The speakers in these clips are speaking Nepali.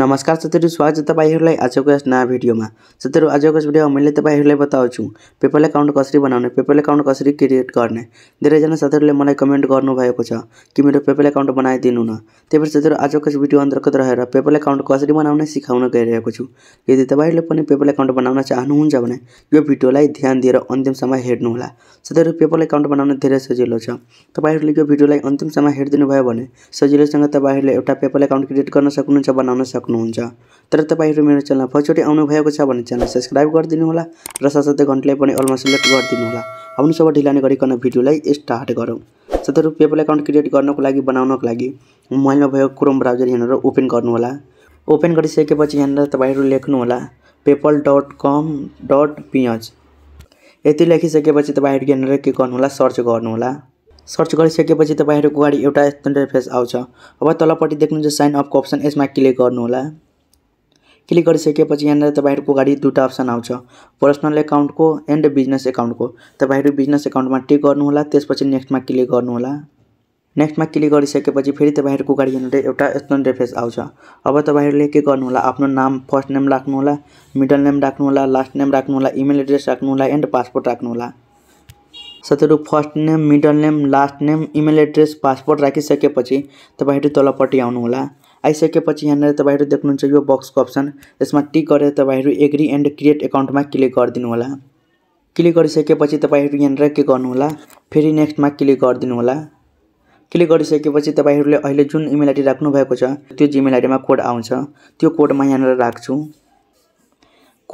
नमस्कार साथीहरू स्वागत छ तपाईँहरूलाई आजको यस नयाँ भिडियोमा साथीहरू आजको यस भिडियोमा मैले तपाईँहरूलाई बताउँछु पेपल एकाउन्ट कसरी बनाउने पेपल एकाउन्ट कसरी क्रिएट गर्ने धेरैजना साथीहरूले मलाई कमेन्ट गर्नुभएको छ कि मेरो पेपल एकाउन्ट बनाइदिनु न त्यही भएर साथीहरू आजको यस भिडियो अन्तर्गत रहेर पेपल एकाउन्ट कसरी बनाउने सिकाउन गइरहेको छु यदि तपाईँहरूले पनि पेपल एकाउन्ट बनाउन चाहनुहुन्छ भने यो भिडियोलाई ध्यान दिएर अन्तिमसम्म हेर्नुहोला साथीहरू पेपल एकाउन्ट बनाउन धेरै सजिलो छ तपाईँहरूले यो भिडियोलाई अन्तिमसम्म हेरिदिनु भयो भने सजिलोसँग तपाईँहरूले एउटा पेपल एकाउन्ट क्रिएट गर्न सक्नुहुन्छ बनाउन सक्नु सक्नुहुन्छ तर तपाईँहरू मेरो च्यानलमा फर्स्टचोटि आउनुभएको छ भने च्यानल सब्सक्राइब गरिदिनु होला र साथसाथै घन्टीलाई पनि अलमा सेलेक्ट होला आउनु सब ढिलाने गरिकन भिडियोलाई स्टार्ट गरौँ साथीहरू पेपल एकाउन्ट क्रिएट गर्नको लागि बनाउनको लागि मोबाइलमा भएको क्रोम ब्राउजर यहाँनिर ओपन गर्नुहोला ओपन गरिसकेपछि यहाँनिर तपाईँहरू लेख्नुहोला PayPal dot com dot PH यति लेखिसकेपछि तपाईँहरू यहाँनिर के गर्नुहोला सर्च गर्नुहोला सर्च गरिसकेपछि तपाईँहरूको गाडी एउटा इन्टरफेस आउँछ अब तलपट्टि देख्नुहुन्छ साइन अपको अप्सन यसमा क्लिक गर्नुहोला क्लिक गरिसकेपछि यहाँनिर तपाईँहरूको गाडी दुईवटा अप्सन आउँछ पर्सनल एकाउन्टको एन्ड बिजनेस एकाउन्टको तपाईँहरू बिजनेस एकाउन्टमा टिक गर्नुहोला त्यसपछि नेक्स्टमा क्लिक गर्नुहोला नेक्स्टमा क्लिक गरिसकेपछि फेरि तपाईँहरूको गाडी यहाँनिर एउटा यस्तो इन्टरफेस आउँछ अब तपाईँहरूले के गर्नुहोला आफ्नो नाम फर्स्ट नेम राख्नुहोला मिडल नेम राख्नुहोला लास्ट नेम राख्नुहोला इमेल एड्रेस राख्नुहोला एन्ड पासपोर्ट राख्नुहोला साथीहरू first name middle name last name email address passport राखिसकेपछि तपाईँहरू तलपट्टि आउनुहोला आइसकेपछि यहाँनिर तपाईँहरू देख्नुहुन्छ यो बक्सको अप्सन यसमा टिक गरेर तपाईँहरू एग्री एन्ड क्रिएट एकाउन्टमा क्लिक गरिदिनु होला क्लिक गरिसकेपछि तपाईँहरू यहाँनिर के गर्नुहोला फेरि नेक्स्टमा क्लिक गरिदिनुहोला क्लिक गरिसकेपछि तपाईँहरूले अहिले जुन इमेल आइडी राख्नुभएको छ त्यो जिमेल आइडीमा कोड आउँछ त्यो कोड म यहाँनिर राख्छु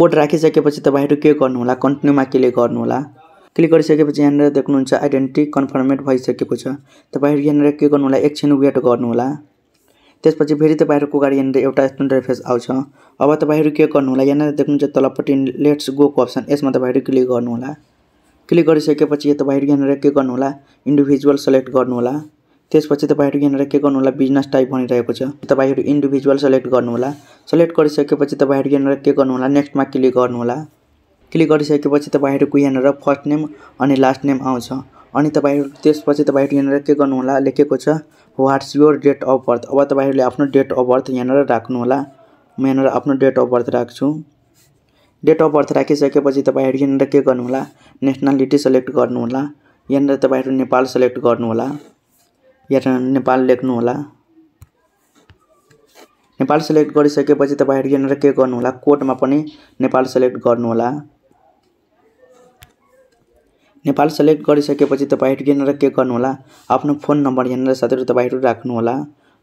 कोड राखिसकेपछि तपाईँहरू के गर्नुहोला कन्टिन्यूमा क्लिक गर्नुहोला क्लिक गरिसकेपछि यहाँनिर देख्नुहुन्छ आइडेन्टिटी कन्फर्मेट भइसकेको छ तपाईँहरू यहाँनिर के गर्नु होला एकछिन वेट गर्नुहोला त्यसपछि फेरि तपाईँहरूको गाडी यहाँनिर एउटा यस्तो इन्टरफेस आउँछ अब तपाईँहरू के गर्नु होला यहाँनिर देख्नुहुन्छ तलपट्टि लेट्स गोको अप्सन यसमा तपाईँहरू क्लिक गर्नुहोला क्लिक गरिसकेपछि तपाईँहरू यहाँनिर के गर्नुहोला इन्डिभिजुअल सेलेक्ट गर्नुहोला त्यसपछि तपाईँहरू यहाँनिर के गर्नुहोला बिजनेस टाइप भनिरहेको छ तपाईँहरू इन्डिभिजुअल सेलेक्ट गर्नुहोला सेलेक्ट गरिसकेपछि तपाईँहरू यहाँनिर के गर्नुहोला नेक्स्टमा क्लिक गर्नुहोला क्लिक गरिसकेपछि तपाईँहरूको यहाँनिर फर्स्ट नेम अनि लास्ट नेम आउँछ अनि तपाईँहरू त्यसपछि तपाईँहरू यहाँनिर के गर्नुहोला लेखेको छ what's your date of birth अब तपाईँहरूले आफ्नो डेट अफ बर्थ यहाँनिर राख्नुहोला म यहाँनिर आफ्नो डेट अफ बर्थ राख्छु डेट अफ बर्थ राखिसकेपछि तपाईँहरू यहाँनिर के गर्नुहोला नेसनालिटी सेलेक्ट गर्नुहोला यहाँनिर तपाईँहरू नेपाल सेलेक्ट गर्नुहोला यहाँ नेपाल लेख्नुहोला नेपाल सेलेक्ट गरिसकेपछि तपाईँहरू यहाँनिर के गर्नुहोला कोडमा पनि नेपाल सेलेक्ट गर्नुहोला नेपाल सेलेक्ट गरिसकेपछि तपाईँहरू यहाँनिर के गर्नुहोला आफ्नो फोन नम्बर यहाँनिर साथीहरू तपाईँहरू राख्नुहोला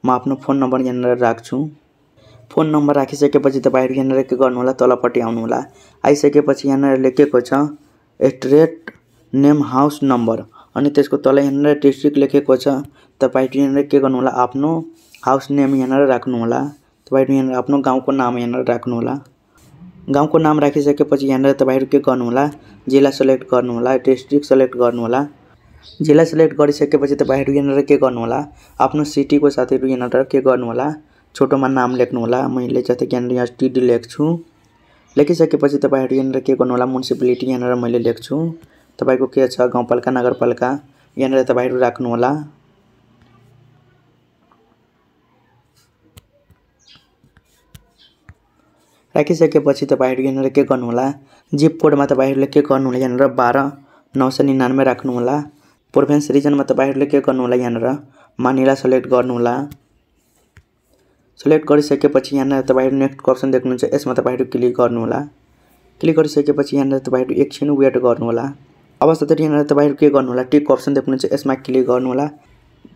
म आफ्नो फोन नम्बर यहाँनिर राख्छु फोन नम्बर राखिसकेपछि तपाईँहरू यहाँनिर के गर्नुहोला तलपट्टि आउनुहोला आइसकेपछि यहाँनिर लेखेको छ एट नेम हाउस नम्बर अनि त्यसको तल यहाँनिर डिस्ट्रिक्ट लेखेको छ तपाईँहरू यहाँनिर के गर्नुहोला आफ्नो हाउस नेम यहाँनिर राख्नुहोला तपाईँहरू यहाँनिर आफ्नो गाउँको नाम यहाँनिर राख्नुहोला गाउँको नाम राखिसकेपछि यहाँनिर तपाईँहरू के गर्नुहोला जिल्ला सेलेक्ट गर्नुहोला डिस्ट्रिक्ट सेलेक्ट गर्नुहोला जिल्ला सेलेक्ट गरिसकेपछि तपाईँहरू यहाँनिर के गर्नुहोला आफ्नो सिटीको साथीहरू यहाँनिर के गर्नुहोला छोटोमा नाम लेख्नुहोला मैले जस्तै यहाँनिर यहाँ टिडी लेख्छु लेखिसकेपछि तपाईँहरू यहाँनिर के गर्नुहोला म्युनिसिपालिटी यहाँनिर मैले लेख्छु तपाईँको के छ गाउँपालिका नगरपालिका यहाँनिर तपाईँहरू राख्नुहोला राखिसकेपछि तपाईँहरू यहाँनिर के गर्नुहोला जिप कोडमा तपाईँहरूले के गर्नुहोला यहाँनिर बाह्र नौ सय निनानब्बे राख्नुहोला प्रोभेन्स रिजनमा तपाईँहरूले के गर्नुहोला यहाँनिर मानिला सेलेक्ट गर्नुहोला सेलेक्ट गरिसकेपछि यहाँनिर तपाईँहरू नेक्स्ट अप्सन देख्नुहुन्छ यसमा तपाईँहरू क्लिक गर्नुहोला क्लिक गरिसकेपछि यहाँनिर तपाईँहरू एकछिन वेट गर्नुहोला अब त यहाँनिर तपाईँहरू के गर्नुहोला टिक अप्सन देख्नुहुन्छ यसमा क्लिक गर्नुहोला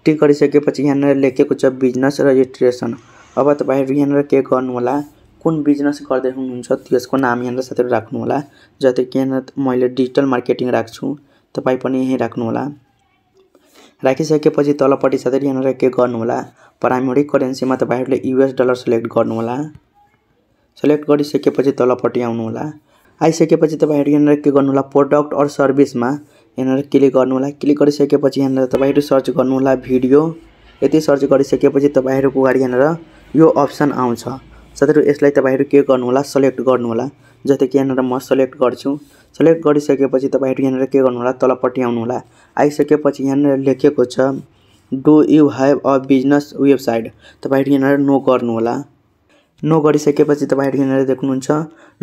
टिक गरिसकेपछि यहाँनिर लेखेको छ बिजनेस रजिस्ट्रेसन अब तपाईँहरू यहाँनिर के गर्नुहोला कुन बिजनेस गर्दै हुनुहुन्छ त्यसको नाम यहाँनिर साथीहरू राख्नुहोला जति कि यहाँनिर मैले डिजिटल मार्केटिङ राख्छु तपाईँ पनि यहीँ राख्नुहोला राखिसकेपछि तलपट्टि साथीहरू यहाँनिर के गर्नुहोला प्राइमरी करेन्सीमा तपाईँहरूले युएस डलर सेलेक्ट गर्नुहोला सेलेक्ट गरिसकेपछि तलपट्टि आउनुहोला आइसकेपछि तपाईँहरू यहाँनिर के गर्नुहोला प्रोडक्ट अर सर्भिसमा यहाँनिर क्लिक गर्नुहोला क्लिक गरिसकेपछि यहाँनिर तपाईँहरू सर्च गर्नुहोला भिडियो यति सर्च गरिसकेपछि तपाईँहरूको अगाडि यहाँनिर यो अप्सन आउँछ साथीहरू यसलाई तपाईँहरू के गर्नुहोला सेलेक्ट गर्नुहोला जस्तै कि यहाँनिर म सेलेक्ट गर्छु सेलेक्ट गरिसकेपछि तपाईँहरू यहाँनिर के गर्नुहोला तलपट्टि आउनुहोला आइसकेपछि यहाँनिर लेखेको छ do you have a business website तपाईँहरू यहाँनिर नो गर्नुहोला नो गरिसकेपछि तपाईँहरू यहाँनिर देख्नुहुन्छ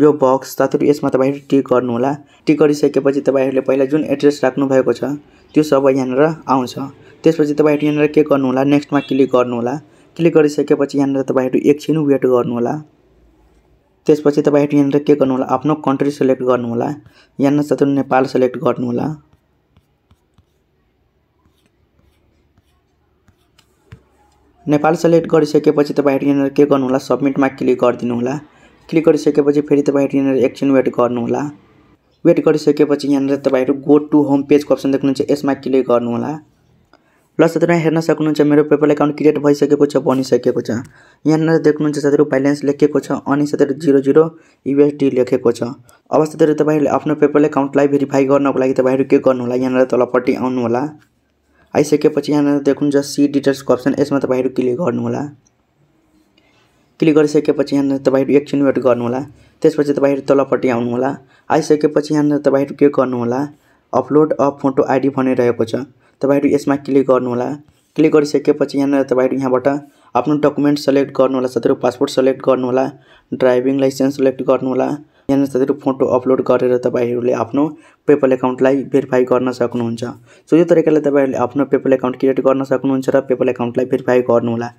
यो बक्स साथीहरू यसमा तपाईँहरू टिक गर्नुहोला टिक गरिसकेपछि तपाईँहरूले पहिला जुन एड्रेस राख्नुभएको छ त्यो सबै यहाँनिर आउँछ त्यसपछि तपाईँहरू यहाँनिर के गर्नुहोला नेक्स्टमा क्लिक गर्नुहोला क्लिक गरिसकेपछि यहाँनिर तपाईँहरू एकछिन वेट गर्नुहोला त्यसपछि तपाईँहरू यहाँनिर के गर्नुहोला आफ्नो कन्ट्री सेलेक्ट गर्नुहोला यहाँनिर चाहिँ नेपाल सेलेक्ट गर्नुहोला नेपाल सेलेक्ट गरिसकेपछि तपाईँहरू यहाँनिर के गर्नुहोला सब्मिटमा क्लिक होला क्लिक गरिसकेपछि फेरि तपाईँहरू यहाँनिर एकछिन वेट गर्नुहोला वेट गरिसकेपछि यहाँनिर तपाईँहरू गो टु होम पेजको अप्सन देख्नुहुन्छ यसमा क्लिक गर्नुहोला प्लस यत्र हेर्न सक्नुहुन्छ मेरो पेपर एकाउन्ट क्रिएट भइसकेको छ बनिसकेको छ यहाँनिर देख्नुहुन्छ साथीहरू ब्यालेन्स लेखेको छ अनि साथीहरू जिरो जिरो युएसडी लेखेको छ अब साथीहरू तपाईँहरूले आफ्नो पेपर एकाउन्टलाई भेरिफाई गर्नको लागि तपाईँहरू के गर्नुहोला यहाँनिर तलपट्टि आउनुहोला आइसकेपछि यहाँनिर देख्नुहुन्छ सी डिटेल्सको अप्सन यसमा तपाईँहरू क्लिक गर्नुहोला क्लिक गरिसकेपछि यहाँनिर तपाईँहरू एकछिन वेट गर्नुहोला त्यसपछि तपाईँहरू तलपट्टि आउनुहोला आइसकेपछि यहाँनिर तपाईँहरू के गर्नुहोला अपलोड अ फोटो आइडी भनिरहेको छ तपाईँहरू यसमा क्लिक गर्नुहोला क्लिक गरिसकेपछि यहाँनिर तपाईँहरू यहाँबाट आफ्नो डकुमेन्ट सेलेक्ट गर्नुहोला साथीहरू पासपोर्ट सेलेक्ट गर्नुहोला ड्राइभिङ लाइसेन्स सेलेक्ट गर्नुहोला यहाँनिर साथीहरू फोटो अपलोड गरेर तपाईँहरूले आफ्नो पेपल एकाउन्टलाई भेरिफाई गर्न सक्नुहुन्छ सो यो तरिकाले तपाईँहरूले आफ्नो पेपल एकाउन्ट क्रिएट गर्न सक्नुहुन्छ र पेपल एकाउन्टलाई भेरिफाई गर्नुहोला